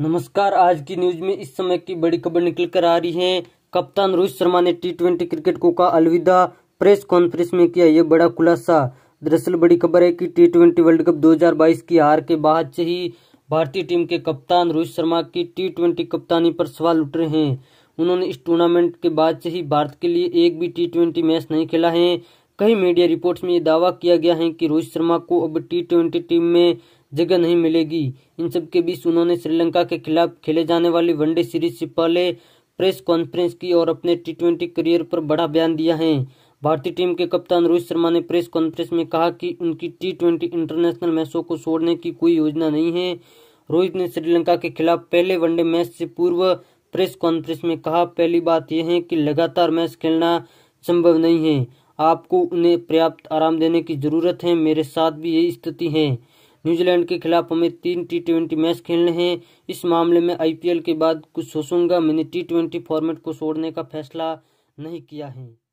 नमस्कार आज की न्यूज में इस समय की बड़ी खबर निकल कर आ रही है कप्तान रोहित शर्मा ने टी ट्वेंटी क्रिकेट को कहा अलविदा प्रेस कॉन्फ्रेंस में किया ये बड़ा खुलासा दरअसल बड़ी खबर है कि टी ट्वेंटी वर्ल्ड कप 2022 की हार के बाद से ही भारतीय टीम के कप्तान रोहित शर्मा की टी ट्वेंटी कप्तानी पर सवाल उठ रहे हैं उन्होंने इस टूर्नामेंट के बाद से ही भारत के लिए एक भी टी ट्वेंटी मैच नहीं खेला है कई मीडिया रिपोर्ट्स में ये दावा किया गया है कि रोहित शर्मा को अब टी ट्वेंटी टीम में जगह नहीं मिलेगी इन सब के बीच उन्होंने श्रीलंका के खिलाफ खेले जाने वाली वनडे सीरीज से पहले प्रेस कॉन्फ्रेंस की और अपने टी ट्वेंटी करियर पर बड़ा बयान दिया है भारतीय टीम के कप्तान रोहित शर्मा ने प्रेस कॉन्फ्रेंस में कहा कि उनकी टी ट्वेंटी इंटरनेशनल मैचों को छोड़ने की कोई योजना नहीं है रोहित ने श्रीलंका के खिलाफ पहले वनडे मैच से पूर्व प्रेस कॉन्फ्रेंस में कहा पहली बात यह है कि लगातार मैच खेलना संभव नहीं है आपको उन्हें पर्याप्त आराम देने की जरूरत है मेरे साथ भी यही स्थिति है न्यूजीलैंड के खिलाफ हमें तीन टी ट्वेंटी मैच खेलने हैं इस मामले में आईपीएल के बाद कुछ सोचूंगा मैंने टी ट्वेंटी फॉर्मेट को छोड़ने का फैसला नहीं किया है